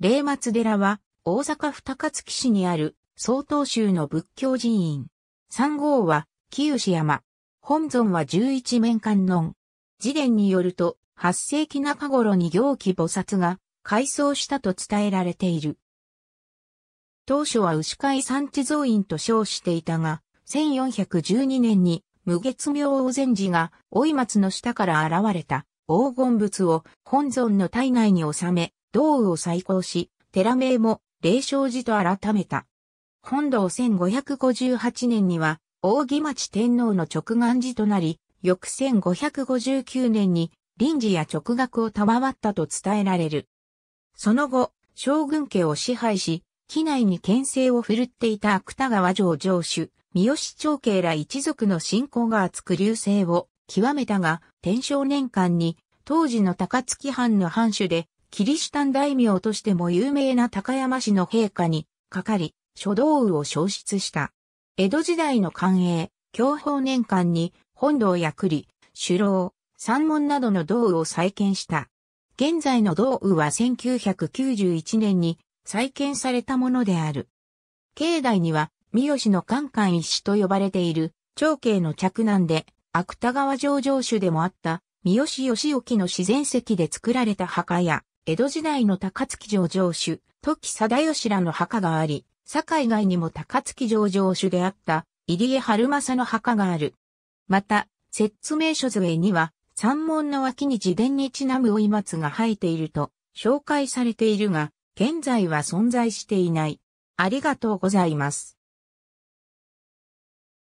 霊松寺は、大阪府高槻市にある、曹洞宗の仏教寺院。三号は、清山。本尊は十一面観音。次伝によると、八世紀中頃に行基菩薩が、改装したと伝えられている。当初は牛飼い産地蔵院と称していたが、1412年に、無月明王禅寺が、老松の下から現れた、黄金仏を本尊の体内に収め、道を再興し、寺名も霊生寺と改めた。本堂1558年には、大木町天皇の直願寺となり、翌1559年に臨時や直学を賜ったと伝えられる。その後、将軍家を支配し、機内に牽制を振るっていた芥川城城主、三好長慶ら一族の信仰が厚く流星を極めたが、天正年間に当時の高槻藩の藩主でキリシタン大名としても有名な高山市の陛下にかかり、書道具を消失した。江戸時代の官営、享保年間に本堂や栗、首楼、山門などの道具を再建した。現在の道具は1991年に再建されたものである。境内には、三好のカンカンと呼ばれている、長慶の嫡男で、芥川城城主でもあった、三好義興の自然石で作られた墓や、江戸時代の高槻城城主、時貞義らの墓があり、堺外にも高槻城城主であった入江春正の墓がある。また、説明書図絵には、山門の脇に自伝にちなむ追松が生えていると紹介されているが、現在は存在していない。ありがとうございます。